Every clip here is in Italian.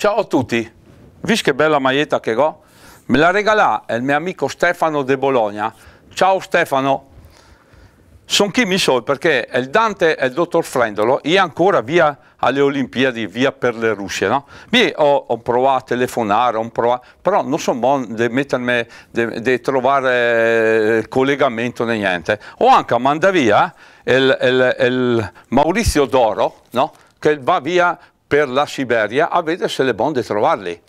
Ciao a tutti, visto che bella maglietta che ho? Me la regalà il mio amico Stefano De Bologna. Ciao Stefano! Sono chi mi so perché il Dante e il dottor Frendolo è ancora via alle Olimpiadi, via per le Russie, no? Io ho, ho, provato a telefonare, ho provato, però non so di mettermi, di trovare eh, collegamento né niente. Ho anche mandato via il, il, il Maurizio Doro, no? che va via per la Siberia a vedere se le bonde trovarli.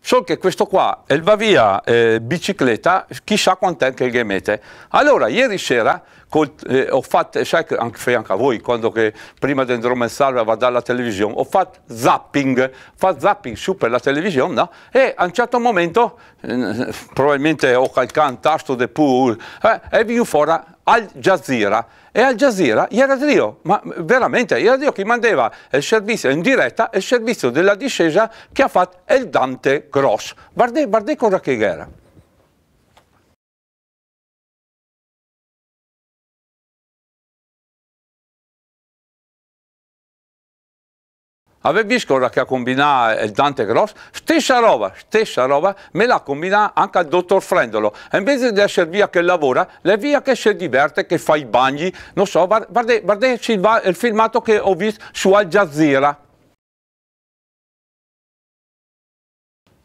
So che questo qua, è il va via eh, bicicletta, chissà quant'è che gli mette. Allora, ieri sera col, eh, ho fatto, sai che anche, anche a voi, quando che, prima di addormentare va dalla televisione, ho fatto zapping, fatto zapping su per la televisione, no? E a un certo momento, eh, probabilmente ho calcato un tasto di pool, eh, e vi fuori al Jazeera e Al Jazeera era Dio, ma veramente era Dio che mandava il servizio in diretta, il servizio della discesa che ha fatto il Dante Gross. Guardate, cosa che era. Avete visto che ha combinato eh, il Dante Gross? Stessa roba, stessa roba, me l'ha combinata anche il dottor Frendolo. E invece di essere via che lavora, è via che si diverte, che fa i bagni. Non so, guardate, guardate il filmato che ho visto su Al Jazeera.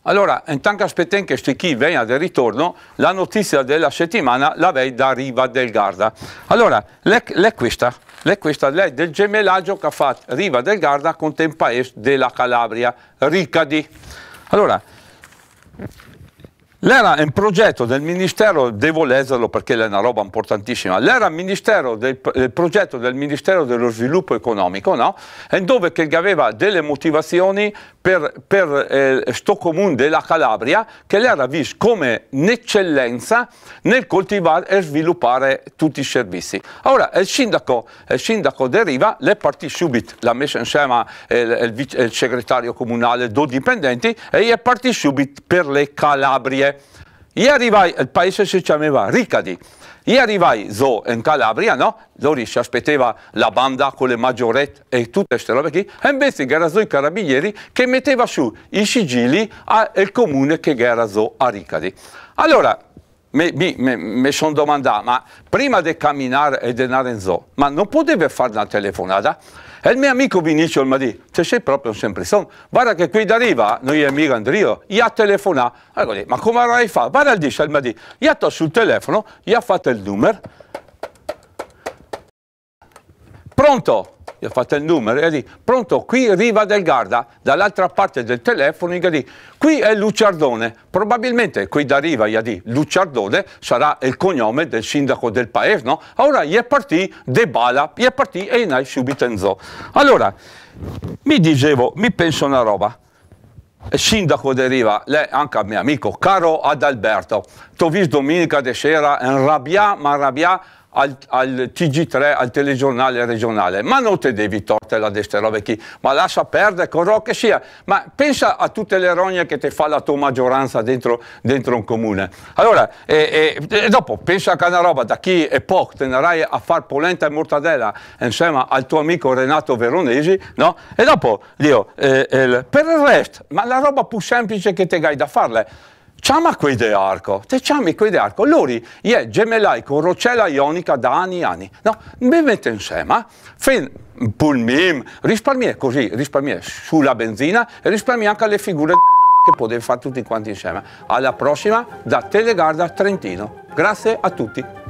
Allora, intanto aspettiamo che sti chi venga del ritorno, la notizia della settimana la vei da Riva del Garda. Allora, è questa, è questa, l'è del gemellaggio che ha fatto Riva del Garda con un paese della Calabria, Ricadi. Allora, L'era è un progetto del Ministero, devo leggerlo perché è una roba importantissima, l'era ministero del, il eh, progetto del Ministero dello Sviluppo Economico, no? E dove che aveva delle motivazioni per, per eh, sto comune della Calabria, che l'era vista come un'eccellenza nel coltivare e sviluppare tutti i servizi. Ora, il sindaco, il sindaco deriva, le partì subito, l'ha messo insieme eh, il, il, il segretario comunale, due dipendenti, e è partito subito per le Calabrie io arrivai il paese si chiamava Ricadi. Io arrivai so, in Calabria, no? Loro si aspettava la banda con le maggiorette e tutte queste robe qui, e invece era so i carabinieri che metteva su i sigilli al ah, comune che era so a Ricadi. Allora, mi, sono domandato, ma prima di camminare e di andare in zoo, ma non poteva fare una telefonata? E il mio amico Vinicio mi dice, se sei proprio sempre son, guarda che qui d'arriva, noi è mica Andrio, gli ha telefonato, allora dico, ma come avrai fatto? Guarda il dice, mi dice, gli ha sul telefono, gli ha fatto il numero, pronto? gli ho fatto il numero e gli lì, pronto, qui Riva del Garda, dall'altra parte del telefono, gli lì, qui è Luciardone, probabilmente qui da Riva, gli detto, Luciardone sarà il cognome del sindaco del paese, no? Ora gli è partito De Bala, gli è partito e in subito Enzo. Allora, mi dicevo, mi penso una roba, il sindaco di Riva, lei anche a mio amico, caro Adalberto, ti ho visto domenica di sera, arrabbià, ma arrabbià, al, al, TG3, al telegiornale regionale, ma non te devi tortela di queste robe qui, ma lascia perdere, corro che sia, ma pensa a tutte le rogne che ti fa la tua maggioranza dentro, dentro un comune. Allora, e, e, e, dopo pensa a una roba da chi è poco tenerai a far polenta e mortadella insieme al tuo amico Renato Veronesi, no? E dopo, Dio, eh, eh, per il resto, ma la roba più semplice che ti hai da farle, Ciama quei de arco, te ciami quei de arco, lori je gemellai con rocella ionica da anni e anni. No, mi mette insieme, fin pulmim, risparmia così, risparmia sulla benzina e risparmia anche le figure che potete fare tutti quanti insieme. Alla prossima da Telegarda Trentino. Grazie a tutti.